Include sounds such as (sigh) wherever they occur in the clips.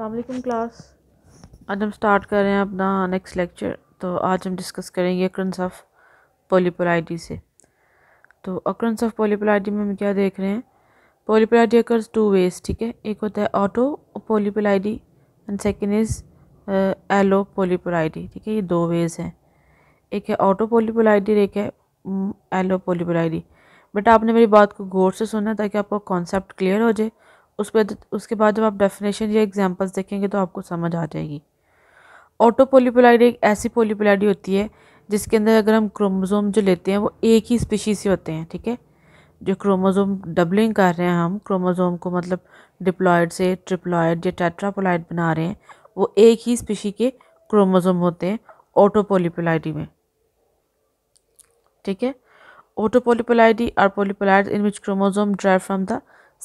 अल्लाम क्लास आज हम स्टार्ट कर रहे हैं अपना नेक्स्ट लेक्चर तो आज हम डिस्कस करेंगे अक्रंस ऑफ पोलीपोलाइटी से तो अक्रंस ऑफ पोलीपोलाइटी में हम क्या देख रहे हैं पोलीपोलाइटी अकर्स टू वेज ठीक है एक होता है autopolyploidy and second is allopolyploidy ठीक है ये दो वेज हैं एक है ऑटो पोलीपोलाइटी एक है एलो पोलीपोलाइटी बट आपने मेरी बात को गौर से सुना ताकि आपका कॉन्सेप्ट क्लियर हो जाए उस पर उसके बाद जब आप डेफिनेशन या एग्जांपल्स देखेंगे तो आपको समझ आ जाएगी ऑटो पोलीपोलाइडी एक ऐसी पोलीपोलाइडी होती है जिसके अंदर अगर हम क्रोमोजोम जो लेते हैं वो एक ही स्पीशीज़ से होते हैं ठीक है जो क्रोमोजोम डबलिंग कर रहे हैं हम क्रोमोजोम को मतलब डिप्लॉयड से ट्रिप्लॉयड या टेट्रापोलाइड बना रहे हैं वो एक ही स्पीशी के क्रोमोजोम होते हैं पोलीपोलाइडी में ठीक है पोलीपोलाइडी और polyploid in which chromosome drive from the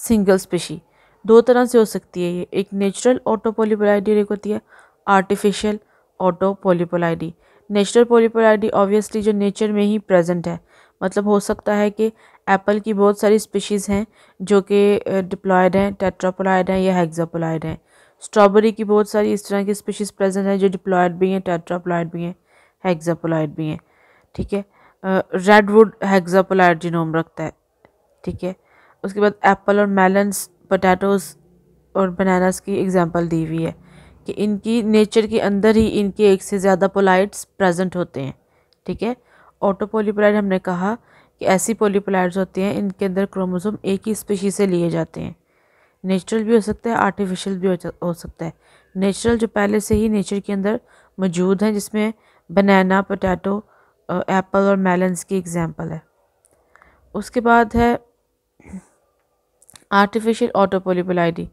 single species दो तरह से हो सकती है ये एक नेचुरल ऑटो पोलिपोलाइडी एक होती है artificial auto natural polyploidy obviously जो नेचर में ही प्रेजेंट है मतलब हो सकता है कि एप्पल की बहुत सारी स्पीशीज़ हैं जो कि डिप्लॉयड हैं टेट्रापोलाइड हैं या हेक्सापोलाइड हैं स्ट्रॉबेरी की बहुत सारी इस तरह की स्पीशीज़ प्रेजेंट हैं जो डिप्लॉयड भी हैं टेट्रापोलाइड भी हैं हेक्सापोलाइड भी हैं ठीक है रेडवुड हेक्सापोलाइड जिनोम रखता है ठीक है उसके बाद एप्पल और मेलन्स पटाटोस और बनानास की एग्जांपल दी हुई है कि इनकी नेचर के अंदर ही इनके एक से ज़्यादा पोलाइट्स प्रेजेंट होते हैं ठीक है ऑटो पोलीपोलाइट हमने कहा कि ऐसी पोलीपोलाइट्स होती हैं इनके अंदर क्रोमोसोम एक ही स्पेशी से लिए जाते हैं नेचुरल भी हो सकता है आर्टिफिशियल भी हो सकता है नेचुरल जो पहले से ही नेचर के अंदर मौजूद हैं जिसमें बनाना पोटैटो एप्पल और मेलन्स की एग्ज़ाम्पल है उसके बाद है आर्टिफिशियल ऑटो पोलिपल आई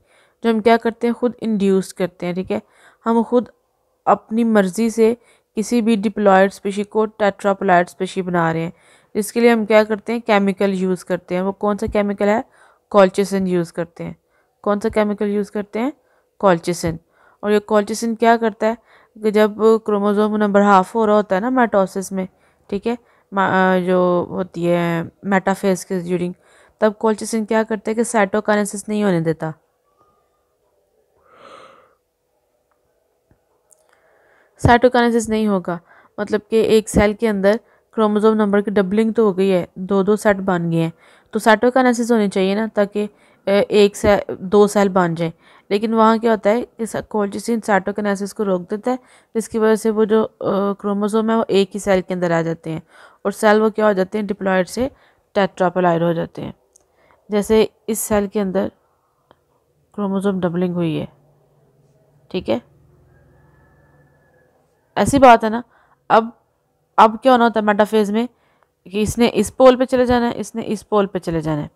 जो हम क्या करते हैं ख़ुद इंड्यूस करते हैं ठीक है हम खुद अपनी मर्ज़ी से किसी भी डिप्लॉयड स्पेशी को टेट्रापोलाइड स्पेशी बना रहे हैं इसके लिए हम क्या करते हैं केमिकल यूज़ करते हैं वो कौन सा केमिकल है कॉल्चिसन यूज़ करते हैं कौन सा केमिकल यूज़ करते हैं कॉल्चिसन और ये कॉल्चिसन क्या करता है कि जब क्रोमोजोम नंबर हाफ हो रहा होता है ना मेटोसिस में ठीक है जो होती है मेटाफेज के ज्यूरिंग तब कोल्चिसिन क्या क्या करते कि साइटोकाइनेसिस नहीं होने देता साइटोकाइनेसिस नहीं होगा मतलब कि एक सेल के अंदर क्रोमोजोम नंबर की डबलिंग तो हो गई है दो दो सेट बन गए हैं तो साइटोकाइनेसिस होनी चाहिए ना ताकि एक से दो सेल बन जाए लेकिन वहाँ क्या होता है कि कोल्चिसिन साइटोकाइनेसिस को रोक देता है जिसकी वजह से वो जो क्रोमोसोम है वो एक ही सेल के अंदर आ जाते हैं और सेल वो क्या हो जाते हैं डिप्लॉयड से टेट्रापोलाइड हो जाते हैं जैसे इस सेल के अंदर क्रोमोज़ोम डबलिंग हुई है ठीक है ऐसी बात है ना अब अब क्या होना होता है मेटाफेज में कि इसने इस पोल पे चले जाना है इसने इस पोल पे चले जाना है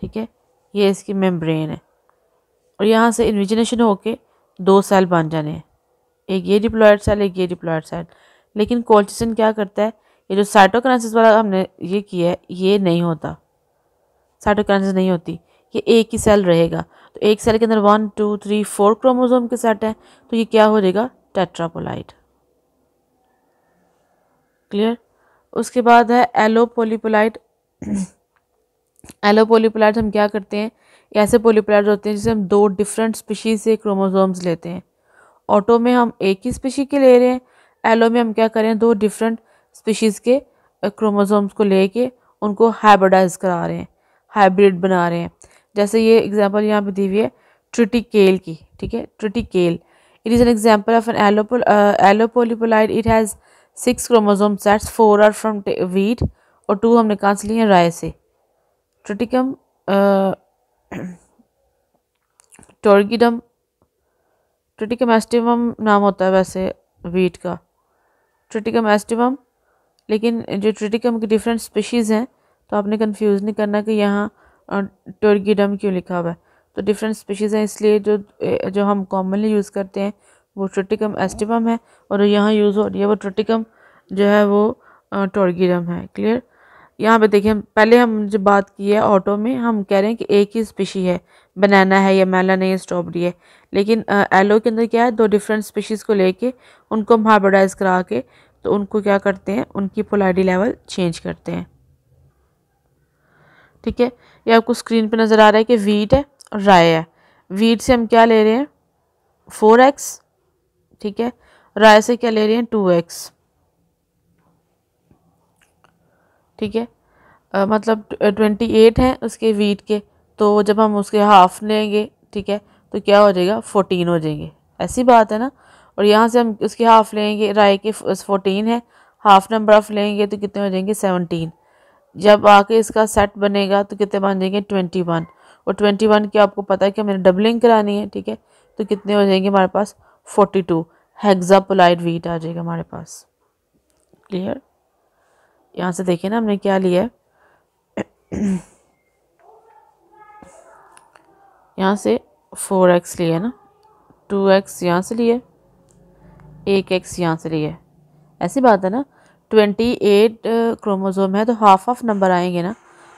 ठीक है ये इसकी मेम्ब्रेन है और यहाँ से इन्विजिनेशन होके दो सेल बन जाने हैं एक ये डिप्लॉयड सेल एक ये डिप्लॉयड सेल लेकिन कोल्चिसन क्या करता है ये जो साइटोक्रांसिस वाला हमने ये किया है ये नहीं होता साइटोकाइनस नहीं होती ये एक ही सेल रहेगा तो एक सेल के अंदर one two three four chromosome के सेट हैं तो ये क्या हो जाएगा टेट्रापोलाइट क्लियर उसके बाद है एलोपोलीपोलाइट एलोपोलीपोलाइट (clears throat) हम क्या करते हैं ऐसे पोलीपोलाइट होते हैं जिसे हम दो डिफरेंट स्पीशीज से क्रोमोजोम्स लेते हैं ऑटो में हम एक ही स्पीशी के ले रहे हैं एलो में हम क्या करें दो डिफरेंट स्पीशीज़ के क्रोमोजोम्स को लेके उनको हाइब्रिडाइज करा रहे हैं हाइब्रिड बना रहे हैं जैसे ये एग्जांपल यहाँ पे दी हुई है ट्रिटिकेल की ठीक है triticale it is an example of an एलोपोल allopolyploid it has six chromosome sets four are from wheat और टू हमने कहाँ से लिए हैं राय से ट्रिटिकम टोर्गिडम ट्रिटिकम एस्टिवम नाम होता है वैसे वीट का ट्रिटिकम एस्टिवम लेकिन जो ट्रिटिकम की डिफरेंट स्पीशीज़ हैं तो आपने कंफ्यूज नहीं करना कि यहाँ टर्गीडम क्यों लिखा हुआ है तो डिफरेंट स्पीशीज़ हैं इसलिए जो जो हम कॉमनली यूज़ करते हैं वो ट्रोटिकम एस्टिपम है और यहाँ यूज़ हो रही है वो ट्रोटिकम जो है वो टोर्गिडम है क्लियर यहाँ पे देखिए हम पहले हम जो बात की है ऑटो में हम कह रहे हैं कि एक ही स्पीशी है बनाना है या मेला नहीं स्ट्रॉबेरी है लेकिन एलो के अंदर क्या है दो डिफरेंट स्पीशीज़ को लेके उनको हम हार्बोडाइज करा के तो उनको क्या करते हैं उनकी पोलाइडी लेवल चेंज करते हैं ठीक है ये आपको स्क्रीन पे नज़र आ रहा है कि वीट है और राय है वीट से हम क्या ले रहे हैं फोर एक्स ठीक है राय से क्या ले रहे हैं टू एक्स ठीक है आ, मतलब ट्वेंटी एट है उसके वीट के तो जब हम उसके हाफ लेंगे ठीक है तो क्या हो जाएगा फोर्टीन हो जाएंगे ऐसी बात है ना और यहाँ से हम उसके हाफ लेंगे राय के फोर्टीन है हाफ नंबर ऑफ लेंगे तो कितने हो जाएंगे सेवनटीन जब आके इसका सेट बनेगा तो कितने बन जाएंगे ट्वेंटी वन और ट्वेंटी वन की आपको पता है कि मैंने डबलिंग करानी है ठीक है तो कितने हो जाएंगे हमारे पास फोर्टी टू हेक्सापोलाइड वीट आ जाएगा हमारे पास क्लियर यहाँ से देखिए ना हमने क्या लिया है (clears throat) यहाँ से फोर एक्स लिया ना टू एक्स यहाँ से लिए एक एक्स यहाँ से लिए ऐसी बात है ना ट्वेंटी एट क्रोमोज़ोम है तो हाफ ऑफ नंबर आएंगे ना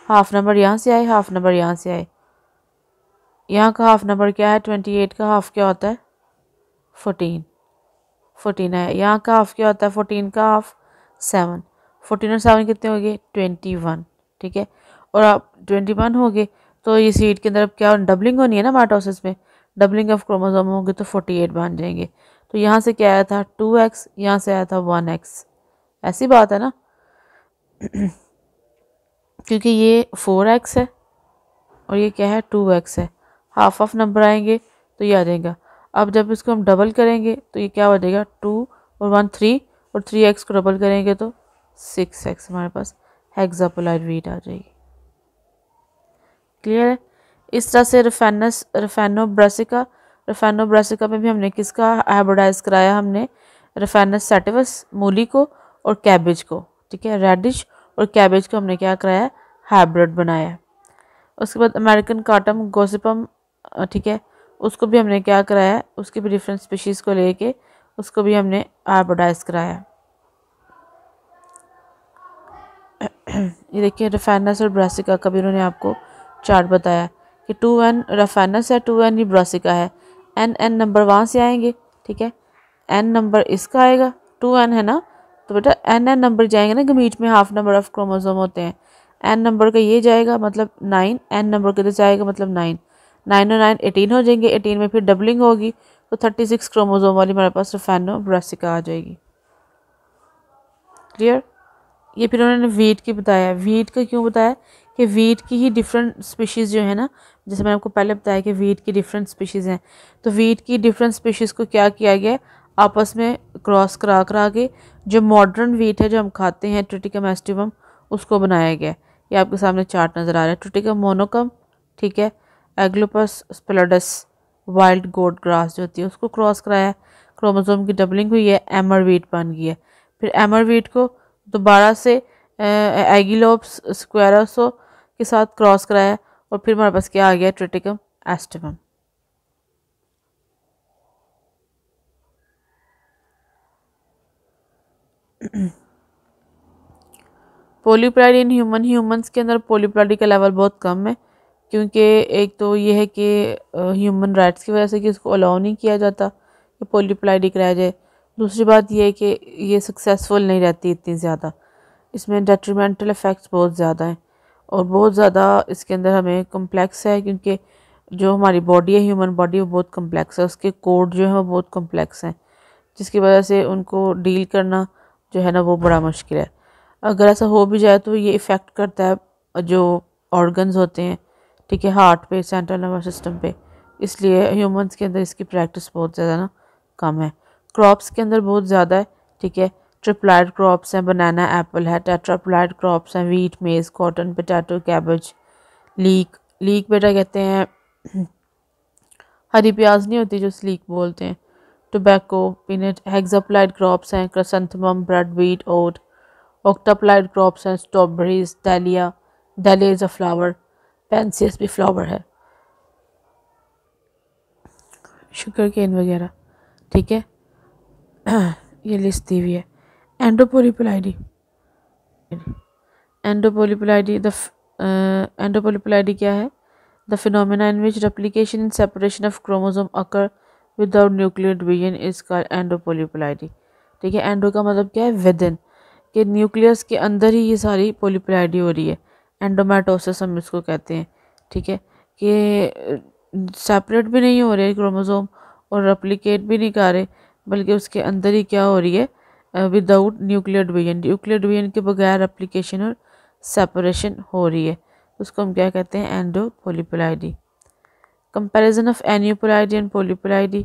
हाफ नंबर यहाँ से आए हाफ नंबर यहाँ से आए यहाँ का हाफ नंबर क्या है ट्वेंटी एट का हाफ क्या होता है फोटीन फोटीन आया यहाँ का हाफ क्या होता है फोटीन का हाफ सेवन फोटीन और सेवन कितने हो गए ट्वेंटी वन ठीक है और आप ट्वेंटी वन हो गए तो ये सीट के अंदर क्या डबलिंग होनी है ना माटोसिस में डबलिंग ऑफ क्रोमोजोम होगी तो फोर्टी एट बन जाएंगे तो यहाँ से क्या आया था टू एक्स यहाँ से आया था वन एक्स ऐसी बात है ना क्योंकि ये फोर एक्स है और ये क्या है टू एक्स है हाफ ऑफ नंबर आएंगे तो ये आ जाएगा अब जब इसको हम डबल करेंगे तो ये क्या हो जाएगा टू और वन थ्री और थ्री एक्स को डबल करेंगे तो सिक्स एक्स हमारे पास हेक्सापोलाइड वीट आ जाएगी क्लियर है इस तरह से रिफेनस रिफेनो ब्रासिका में भी हमने किसका हाइब्रोडाइज कराया हमने रिफेनस सेटिवस मूली को और कैबेज को ठीक है रेडिश और कैबेज को हमने क्या कराया है हाइब्रिड बनाया उसके बाद अमेरिकन काटम गोसिपम ठीक है उसको भी हमने क्या कराया उसके उसकी भी डिफरेंट स्पीशीज़ को लेके उसको भी हमने हाइब्रिडाइज कराया ये देखिए रफानस और ब्रासिका का भी उन्होंने आपको चार्ट बताया कि टू एन रफानस है टू एन ही ब्रासिका है एन एन नंबर वहाँ से आएंगे ठीक है एन नंबर इसका आएगा टू एन है ना तो बेटा एन एन नंबर जाएंगे ना गमीट में हाफ नंबर ऑफ क्रोमोजोम होते हैं एन नंबर का ये जाएगा मतलब नाइन एन नंबर का तो जाएगा मतलब नाइन नाइन और नाइन एटीन हो जाएंगे एटीन में फिर डबलिंग होगी तो थर्टी सिक्स क्रोमोजोम वाली हमारे पास रफेनो ब्रासिका आ जाएगी क्लियर ये फिर उन्होंने वीट की बताया वीट का क्यों बताया कि वीट की ही डिफरेंट स्पीशीज़ जो है ना जैसे मैंने आपको पहले बताया कि वीट की डिफरेंट स्पीशीज़ हैं तो वीट की डिफरेंट स्पीशीज़ को क्या किया गया आपस में क्रॉस करा करा के जो मॉडर्न वीट है जो हम खाते हैं ट्रिटिकम एस्टिवम उसको बनाया गया है ये आपके सामने चार्ट नज़र आ रहा है ट्रिटिकम मोनोकम ठीक है एग्लोपस स्पलडस वाइल्ड गोड ग्रास जो होती है उसको क्रॉस कराया क्रोमोसोम की डबलिंग हुई है एमर वीट बन गई है फिर एमर वीट को दोबारा से एगिलोप्स स्क्वायरसो के साथ क्रॉस कराया और फिर हमारे पास क्या आ गया Triticum aestivum polyploid in human humans के अंदर पोलियोप्राइड का लेवल बहुत कम है क्योंकि एक तो ये है कि ह्यूमन राइट्स की वजह से कि इसको अलाउ नहीं किया जाता कि पोलीप्लाइड कराया जाए दूसरी बात यह है कि ये सक्सेसफुल नहीं रहती इतनी ज़्यादा इसमें डेट्रीमेंटल इफ़ेक्ट्स बहुत ज़्यादा हैं और बहुत ज़्यादा इसके अंदर हमें कम्प्लेक्स है क्योंकि जो हमारी बॉडी है ह्यूमन बॉडी वो बहुत कम्प्लेक्स है उसके कोड जो है वो बहुत कम्प्लेक्स हैं जिसकी वजह से उनको डील करना जो है ना वो बड़ा मुश्किल है अगर ऐसा हो भी जाए तो ये इफ़ेक्ट करता है जो ऑर्गन्स होते हैं ठीक है हार्ट पे सेंट्रल नर्वस सिस्टम पे इसलिए ह्यूमंस के अंदर इसकी प्रैक्टिस बहुत ज़्यादा ना कम है क्रॉप्स के अंदर बहुत ज़्यादा है ठीक है ट्रिप्लाइड क्रॉप्स हैं बनाना एप्पल है टेट्राप्लाइड क्रॉप्स हैं wheat maize cotton potato cabbage leek leek बेटा कहते हैं हरी प्याज नहीं होती जो स्लीक बोलते हैं टोबैको पीनट हेक्साप्लाइड क्रॉप्स हैं chrysanthemum bread oat octaploid crops हैं strawberries dahlia dahlia is a flower pansies भी फ्लावर है शुगर केन वगैरह ठीक है (clears throat) ये लिस्ट दी हुई है एंडोपोलीपलाइडी एंडोपोलिपलाइडी द एंडोपोलिपलाइडी क्या है the phenomena in which replication in separation of chromosome occur without nuclear division is call endopolyploidy ठीक है एंडो का मतलब क्या है विदिन कि न्यूक्लियस के अंदर ही ये सारी पोलीप्लाइडी हो रही है एंडोमेटोसिस हम इसको कहते हैं ठीक है कि सेपरेट भी नहीं हो रहे क्रोमोसोम और रेप्लिकेट भी नहीं कर रहे बल्कि उसके अंदर ही क्या हो रही है without nuclear division nuclear division के बगैर एप्लीकेशन और सेपरेशन हो रही है उसको हम क्या कहते हैं endopolyploidy Comparison of aneuploidy and polyploidy.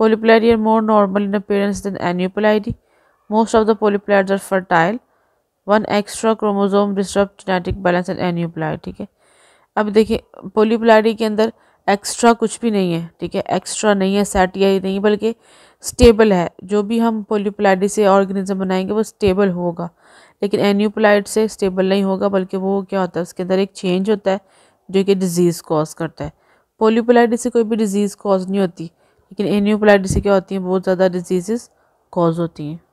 Polyploidy are more normal in appearance than aneuploidy most of the polyploids are fertile one extra chromosome disturb genetic balance and aneuploid ठीक है अब देखिए पोलीप्लाइडी के अंदर एक्स्ट्रा कुछ भी नहीं है ठीक है एक्स्ट्रा नहीं है सेट या नहीं बल्कि स्टेबल है जो भी हम पोलीप्लाइडी से ऑर्गेनिज्म बनाएंगे वो स्टेबल होगा लेकिन एन्यूप्लाइड से स्टेबल नहीं होगा बल्कि वो क्या होता है उसके अंदर एक चेंज होता है जो कि डिजीज़ कॉज करता है पोलियोपोलाइटिस से कोई भी डिजीज़ कॉज नहीं होती लेकिन एनियोपोलाइटिस से क्या होती है बहुत ज़्यादा डिजीज़ कॉज होती हैं